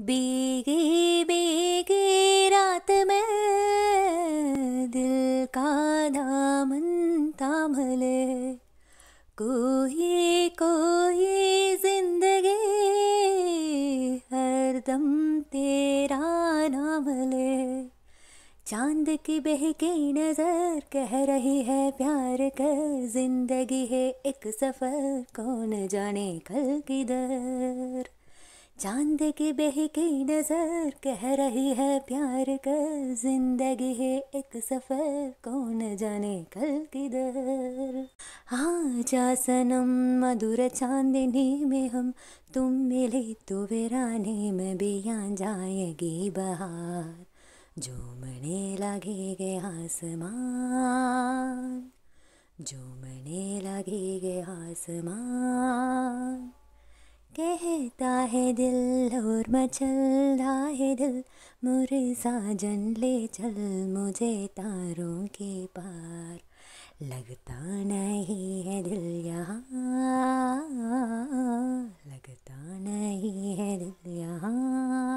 बेगे बेगे रात में दिल का दामन थामले कोई कोई जिंदगी हरदम तेरा नाम ले चांद की बहकी नजर कह रही है प्यार कर जिंदगी है एक सफर कौन जाने कल किधर चांद की बहकी नजर कह रही है प्यार कर जिंदगी है एक सफर कौन जाने कल किधर हाँ जा सनम मधुर चांदनी में हम तुम मिले तो वीराने में भी यहाँ जाएगी बहार झूमने लगेगे आसमान झूमने लगेगे आसमान कहता है दिल और मचल रहा है दिल मुर्जा जन ले चल मुझे तारों के पार लगता नहीं है दिल यहाँ लगता नहीं है दिल यहाँ